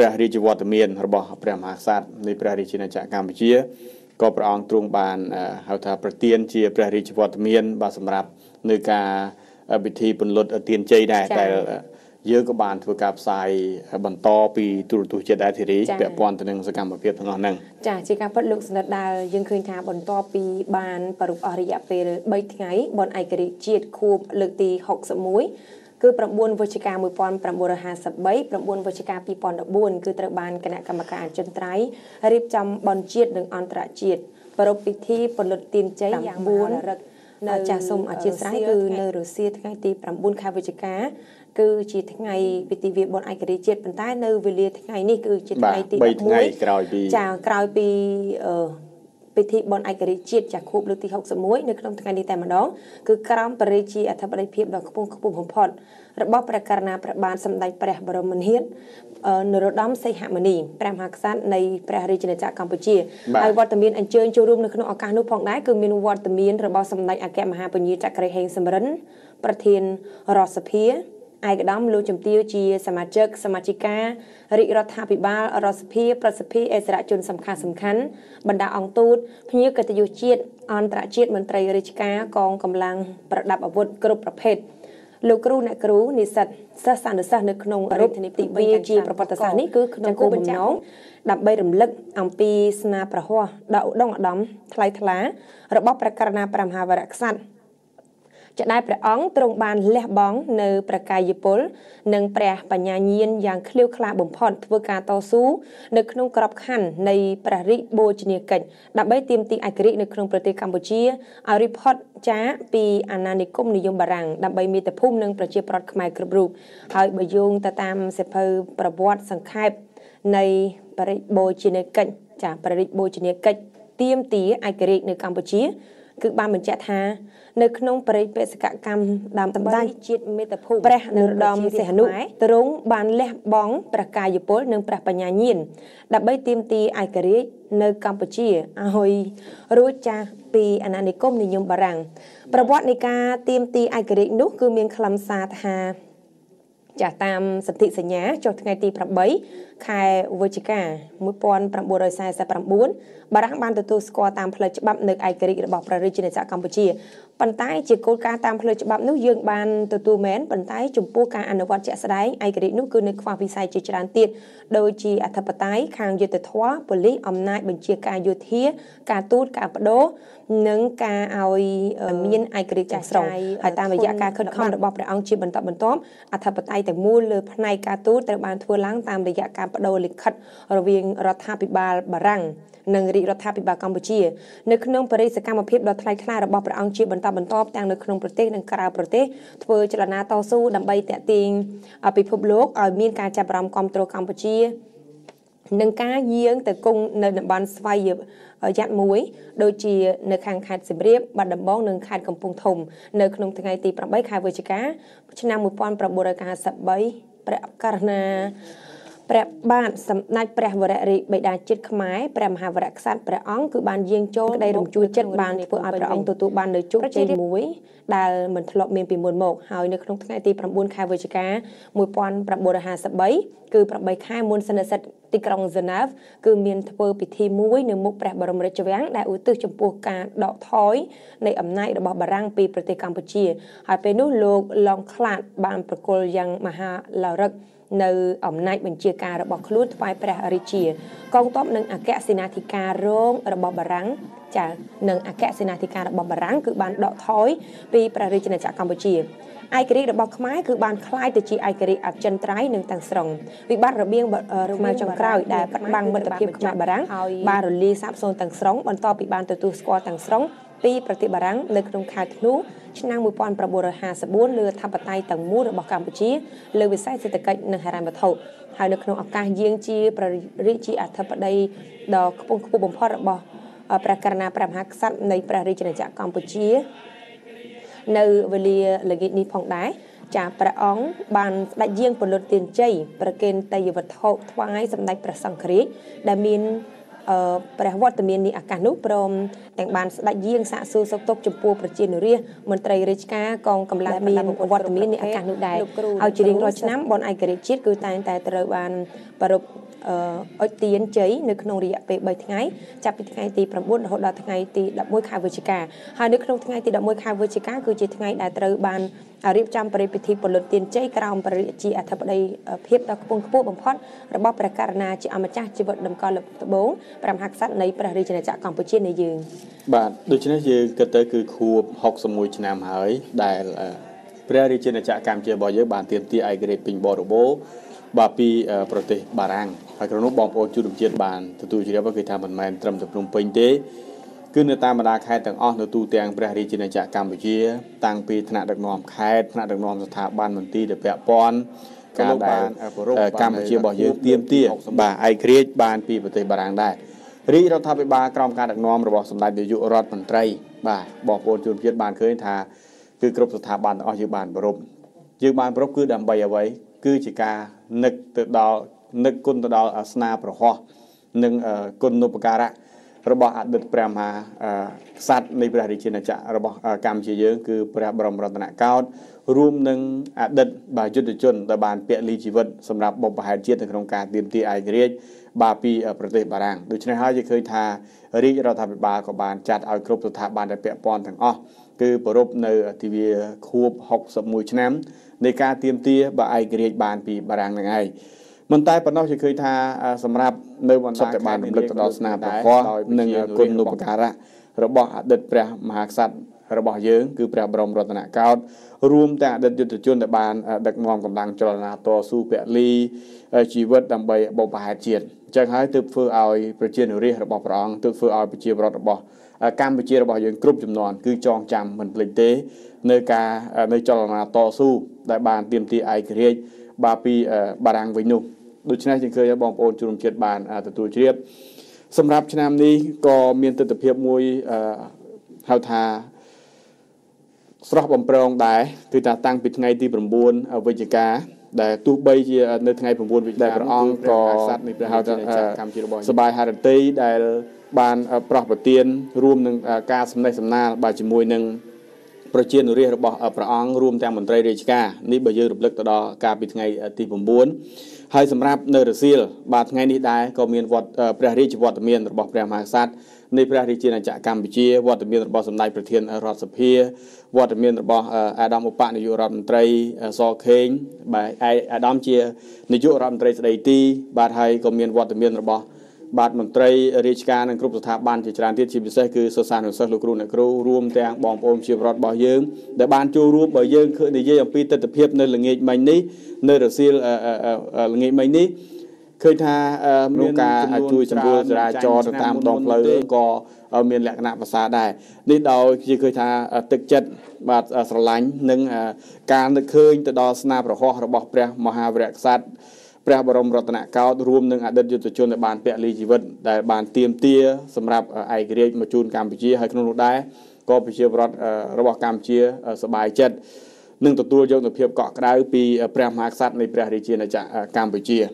ព្រះរាជវត្តមាន របស់ព្រះមហាក្សត្រនៃព្រះរាជាណាចក្រកម្ពុជាក៏ព្រះអង្គទ្រង់បានហៅថាប្រទានជាព្រះរាជវត្តមានបាទសម្រាប់នៅការពិធីពន្លត់ទានជ័យដែរតែយើងក៏បាន ធ្វើការផ្សាយបន្តពីទូរទស្សន៍ជាតិដែរធីរីពាក់ព័ន្ធទៅនឹងសកម្មភាពទាំងនោះហ្នឹងចាជាការពិតលោកសនិទ្ធដែលយើងឃើញថាបន្តពីបានប្រពអស់រយៈពេល3ថ្ងៃបនឯករាជ្យជាតិខួប លើកទី61គឺ9វិច្ឆិកា1953 9វិច្ឆិកា2014គឺត្រូវបានគណៈកម្មការអចិន្ត្រៃយ៍រៀបចំបនជាតិនិង អន្តរជាតិប្រពៃពិធីពលុតទៀនជ័យយ៉ាងមូលរឹកនៅចាស់សុំអធិស្ឋានគឺនៅរុស្ស៊ីថ្ងៃទី9ខែវិច្ឆិកាគឺជាថ្ងៃពិធីវាបុណ្យឯករាជ្យជាតិប៉ុន្តែ នៅវេលាថ្ងៃនេះគឺជាថ្ងៃទី11ចាក្រោយពីចាក្រោយពីអឺពិធីបុណ្យឯករាជ្យជាតិចាខួបលើកទី61នៅក្នុងថ្ងៃនេះតែម្ដងគឺក្រោមបរិជាអធិបតីភាពដ៏ខ្ពង់ខ្ពស់បំផុត របស់ព្រះករណាព្រះបាទសម្ដេចព្រះបរមនាថនរោត្តមសីហមុនីព្រះមហាក្សត្រនៃព្រះ រាជាណាចក្រកម្ពុជាហើយវត្តមានអញ្ជើញចូលរួមនៅក្នុងឱកាសនោះផងដែរគឺមានវត្តមានរបស់សម្ដេចអគ្គមហាពញាចក្រីហេងសំរិនប្រធានរដ្ឋសភាឯកឧត្តមលោកជំទាវជាសមាជិកសមាជិការាជរដ្ឋាភិបាលរដ្ឋសភាប្រសិទ្ធិអិសរាជជនសំខាន់សំខាន់បណ្ដាអង្គទូត ភ្ញៀវកិត្តិយសជាតិអន្តរជាតិមន្ត្រីរាជការកងកម្លាំងប្រដាប់អាវុធគ្រប់ប្រភេទលោកគ្រូអ្នកគ្រូនិស្សិតសិស្សអនុសិស្សនៅក្នុងរាជធានីភ្នំពេញជាប្រវត្តិសាស្ត្រនេះគឺក្នុងគោលបំណងដើម្បីរំលឹកអំពីស្នាប្រហោះដ៏ឧត្តមឧត្តមថ្លៃថ្លា របស់ព្រះករណាព្រះមហាវរក្សត្រជាដែលព្រះអង្គទ្រង់បាន លះបង់នៅព្រះកាយពលនិងព្រះបញ្ញាញាណយ៉ាងឃ្លាវខ្លាបំផុតធ្វើការតស៊ូនៅក្នុងក្របខ័ណ្ឌនៃព្រះរាជបូជនីយកិច្ចដើម្បីទាមទារឯករាជ្យនៅក្នុងប្រទេសកម្ពុជាឲ្យរីផុតចាកពីអាណានិគមនិយមបារាំងដើម្បីមាតុភូមិនិងប្រជាប្រដ្ឋខ្មែរគ្រប់រូបហើយបើយោងទៅតាមសិភៅប្រវត្តិសង្ខេបនៃព្រះរាជបូជនីយកិច្ចចាព្រះរាជបូជនីយកិច្ចទាមទារឯករាជ្យនៅកម្ពុជាគឺបានបញ្ជាក់ថានៅ ក្នុងបរិបេសកកម្មដើមសម្ដេចជាតិមេត្តភូមិព្រះនរោត្តមសីហនុទ្រង់បានលះបង់ព្រះកាយពលនិងព្រះបញ្ញាញាណដើម្បីទាមទារឯករាជ្យនៅកម្ពុជាឲ្យរួចចាស់ពីអាណានិគមនិយមបារាំងប្រវត្តិនៃការទាមទារឯករាជ្យនោះ គឺមានខ្លឹមសារថា ចាស់តាមសន្ធិសញ្ញាចុះថ្ងៃទី8ខែវិច្ឆិកា1949បារាំងបានទទួលស្គាល់តាមផ្លូវច្បាប់នៅឯករាជ្យរបស់ព្រះរាជាណាចក្រកម្ពុជាប៉ុន្តែជាគោលការណ៍តាមផ្លូវច្បាប់នោះយើងបានទទួលមែនប៉ុន្តែចំពោះការអនុវត្តជាក់ស្ដែងឯករាជ្យនោះគឺនៅខ្វះវិស័យជាច្រើនទៀតដូចជាអធិបតេយ្យខាងយុត្តិធម៌ប៉ូលីសអំណាចបញ្ជាការយោធា ការទូតការបដូរនិងការឲ្យមានឯករាជ្យទាំងស្រុងហើយតាមរយៈការខិតខំរបស់ព្រះអង្គជាបន្តបន្ទាប់អធិបតេយ្យតែមូលលើផ្នែកការទូតត្រូវបានធ្វើឡើងតាមរយៈការបដូរលិខិតរវាងរដ្ឋាភិបាលបារាំងនិងរារាជរដ្ឋាភិបាលកម្ពុជានៅក្នុងបរិសកម្មភាពដ៏ថ្លៃថ្លារបស់ព្រះអង្គជាបន្តបន្ទាប់ទាំងនៅក្នុងប្រទេសនិងក្រៅប្រទេសធ្វើចលនាតស៊ូដើម្បីតេទៀងពិភពលោកឲ្យមានការចាប់អារម្មណ៍គ្រប់គ្រងកម្ពុជានឹងការយាងទៅគង់នៅតំបន់ស្វ័យយ័តមួយដូចជានៅខាងខេត្តសៀមរាបបាត់ដំបងនិងខេត្តកំពង់ធំ នៅក្នុងថ្ងៃទី8ខែវិច្ឆិកាឆ្នាំ1993ព្រះករណាព្រះបាទសម្ដេចព្រះវររាជបិតាជាតិខ្មែរព្រះមហាវរក្សត្រព្រះអង្គគឺបានយាងចូលក្តីរំជួលចិត្តបានធ្វើឲ្យព្រះអង្គទទួលបាននៅជោគជ័យមួយដែលមិនធ្លាប់មានពីមុនមកហើយនៅក្នុងថ្ងៃទី9ខែវិច្ឆិកា1953គឺ8ខែមុនសន្និសិទទីក្រុងហ្សឺណែវគឺមានធ្វើពិធីមួយ នៅមុខព្រះបរមរាជវាំងដែលឧទ្ទិសចំពោះការដកថយនៃអំណាចរបស់បារាំងពីប្រទេសកម្ពុជាហើយពេលនោះលោកឡុងខ្លាតបានប្រគល់យ៉ាងមហាឡារឹកនៅ អំណាចបញ្ជាការរបស់ខ្លួនថ្វាយព្រះរាជា កងទ័ពនិងអគ្គសេនាធិការរងរបស់បារាំងចានិងអគ្គសេនាធិការរបស់បារាំងគឺបានដកថយ ពីព្រះរាជាណាចក្រកម្ពុជាឯករាជ្យរបស់ខ្មែរគឺបានคล้ายទៅជាឯករាជ្យអចិន្ត្រៃយ៍នឹងទាំងស្រុងវិបត្តិរបៀងខ្មែរចុងក្រោយដែលបាត់បង់មិត្តភាពខ្មែរបារាំងបានរលាយសាបសូន្យទាំងស្រុងបន្ទាប់ពីបានទទួលស្គាល់ទាំងស្រុងពីប្រទេសបារាំងនៅក្នុងខែធ្នូឆ្នាំ1954លើអធិបតេយ្យទាំងមូលរបស់កម្ពុជាលើវិស័យសេដ្ឋកិច្ចនិងហិរញ្ញវត្ថុហើយនៅក្នុងឱកាសយាង ជាព្រះរាជាអធិបតីដ៏ខ្ពង់ខ្ពស់បំផុតរបស់ព្រះករណាព្រះមហាក្សត្រនៃព្រះរាជាណាចក្រកម្ពុជា នៅវេលាល្ងាចនេះផងដែរចាព្រះអង្គបានស្ដេចយាងពលុតទៀនជ័យប្រគិនតយវត្ថុថ្វាយសម្ដេចព្រះសង្ឃរាជដែលមានព្រះវត្តមាននេះអាកាសនោះព្រមទាំងបានស្ដេចយាងសាកសួរសុខទុក្ខចំពោះប្រជានុរាស្ត្រមន្ត្រីរាជការកងកម្លាំងមានវត្តមាននៃអាកាសនោះដែរហើយជារៀងរាល់ឆ្នាំបនឯករាជ្យជាតិគឺតែងតែត្រូវបានប្រពអុជទៀនជ័យនៅក្នុងរយៈពេល3ថ្ងៃចាប់ពីថ្ងៃទី9រហូតដល់ថ្ងៃទី11ខែវិច្ឆិកាហើយនៅក្នុងថ្ងៃទី11ខែវិច្ឆិកាគឺជាថ្ងៃដែលត្រូវបានរៀបចំប្រតិភិពលុតទៀនជ័យក្រោមព្រះរាជាអធិបតីភាពដ៏ខ្ពង់ខ្ពស់បំផុតរបស់ព្រះករណាជាអម្ចាស់ជីវិតដំកល់លោកត្បូងព្រះមហាក្សត្រនៃព្រះរាជាណាចក្រកម្ពុជានៃយើងបាទដូច្នេះយើងគិតទៅគឺខួប61ឆ្នាំហើយ ដែលព្រះរាជាណាចក្រកម្ពុជារបស់យើងបានទាមទារឯករាជ្យពេញបរិបូរណ៍បាទពីប្រទេសបារាំងហើយក្នុងនោះបងប្អូនជនជាតិបានទទួលជ្រាបគឺថាមិនមែនត្រឹមតែភ្នំពេញទេគឺនៅតាមបណ្ដាខេត្តទាំងអស់នៅទូទាំងព្រះរាជាណាចក្រកម្ពុជាតាំងពីថ្នាក់ដឹកនាំខេត្តថ្នាក់ដឹកនាំស្ថាប័នមន្ទីរពាក់ព័ន្ធការដែលកម្ពុជារបស់យើងទៀមទាបាទឯករាជ្យបានពីប្រទេសបារាំងដែររាជរដ្ឋាភិបាលក្រោមការដឹកនាំរបស់សម្ដេចនាយករដ្ឋមន្ត្រីបាទបងប្អូនជនជាតិបានឃើញថាគឺគ្រប់ស្ថាប័នទាំងអស់យើងបានប្រពំយើងបានប្រពំគឺដើម្បីអ្វីគឺជាការនឹកទៅដល់នឹកគុណទៅដល់អាសនាប្រហោះនិងគុណនុបការៈរបស់អតីតព្រះមហាក្សត្រនៃព្រះរាជាណាចក្ររបស់កម្ពុជាយើង គឺព្រះបរមរតនកោដ្ឋរួមនឹងអតីតបាទយុទ្ធជនដែលបានពលីជីវិតសម្រាប់បុព្វហេតុជាតិនៅក្នុងការទាមទារឯករាជ្យបាទពីប្រទេសបារាំងដូច្នេះហើយយើងឃើញថារាជរដ្ឋាភិបាលក៏បានចាត់ឲ្យគ្រប់ស្ថាប័នដែលពាក់ព័ន្ធទាំងអស់គឺប្រពនៅទិវាខួប61ឆ្នាំនៃការទាមទារបាទឯករាជ្យបាន ពីបារាំងនឹងឯងមិនតែប៉ុណ្ណោះជាឃើញថាសម្រាប់នៅបណ្ដាតែបានរំលឹកទៅដល់ស្នាព្រះពរនិងគុណូបការៈរបស់អតីតព្រះមហាក្សត្ររបស់យើងគឺព្រះបរមរតនកោដ្ឋរួមទាំងអតីតយុទ្ធជនដែលបានដឹកនាំកម្លាំងចលនាតស៊ូពលីជីវិតដើម្បីបបផាជាតិអញ្ចឹងហើយទើបធ្វើឲ្យប្រជានុរាស្ត្ររបស់ព្រះអង្គទើបធ្វើឲ្យប្រជាប្រដ្ឋរបស់កម្ពុជារបស់យើងគ្រប់ចំនួនគឺចងចាំមិនភ្លេចទេ នៅការនៅចលនាតស៊ូដែលបាន ទាមទារឯករាជ្យបាទពីបារាំងវិញនោះដូច្នេះជាឃើញបងប្អូនជនជាតិបានទទួលជ្រាបសម្រាប់ឆ្នាំនេះក៏មានទស្សនវិជ្ជាមួយហៅថាស្រស់បំប្រងដែរគឺថាតាំងពីថ្ងៃទី9វិច្ឆិកាដែលទោះបីជា នៅថ្ងៃ9វិច្ឆិកាព្រះអង្គក៏សັດនៃព្រះហៅថាកម្មជារបស់សបាយហារតីដែលបានប្រោះប្រទាន រួមនឹងការសម្ដែងសម្ណាលបាទជាមួយនឹងប្រជានុរាស្ត្ររបស់ព្រះអង្គរួមទាំងមន្ត្រីរាជការនេះបើយើងរំលឹកទៅដល់កាលពីថ្ងៃទី9ហើយសម្រាប់នៅរសៀលបាទថ្ងៃនេះដែរក៏មានវត្តព្រះរាជវត្តមានរបស់ព្រះមហាក្សត្រនៃព្រះរាជាណាចក្រកម្ពុជាវត្តមានរបស់សម្ដេចប្រធានរដ្ឋសភាវត្តមានរបស់អាដាមឧបនាយករដ្ឋមន្ត្រីសខេងបាទអាដាមជានាយករដ្ឋមន្ត្រីស្ដីទីបាទហើយក៏មានវត្តមានរបស់បាទមន្ត្រីរាជការនិងគ្រប់ស្ថាប័នជាច្រើនទៀតជាពិសេសគឺសិស្សានុសិស្សលោកគ្រូអ្នកគ្រូរួមទាំងបងប្អូនជាប្រវត្តិរបស់យើង ដែលបានចូលរួមបើយើងឃើញនិយាយអំពីទស្សនវិជ្ជានៅល្ងាចមិញនេះនៅរសៀលល្ងាចមិញនេះឃើញថាមានការជួយសម្រួលចរាចរណ៍ទៅតាមដងផ្លូវក៏មានលក្ខណៈភាសាដែរនេះដោយគេឃើញថាទឹកចិត្តបាទស្រឡាញ់និងការនឹកឃើញទៅដល់ស្នាព្រះហស្ថរបស់ព្រះមហាវរក្សត្រព្រះបរមរតនកោដរួមនឹងអតីតយុទ្ធជនដែលបានពលីជីវិតដែលបានទៀមទាសម្រាប់ឯករាជ្យមកជូនកម្ពុជាហើយក្នុងនោះដែរក៏ប្រជាប្រដ្ឋរបស់កម្ពុជាសบายចិត្តនឹងទទួលយកនូវភាពកក់ក្ដៅពីព្រះមហាក្សត្រនៃព្រះរាជាណាចក្រកម្ពុជា។